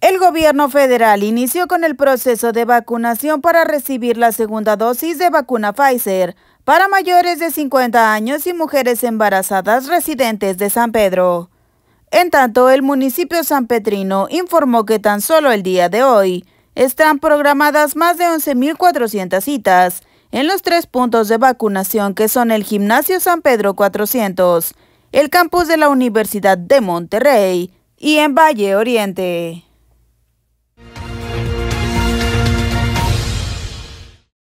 El gobierno federal inició con el proceso de vacunación para recibir la segunda dosis de vacuna Pfizer para mayores de 50 años y mujeres embarazadas residentes de San Pedro. En tanto, el municipio petrino informó que tan solo el día de hoy están programadas más de 11.400 citas en los tres puntos de vacunación que son el Gimnasio San Pedro 400, el campus de la Universidad de Monterrey y en Valle Oriente.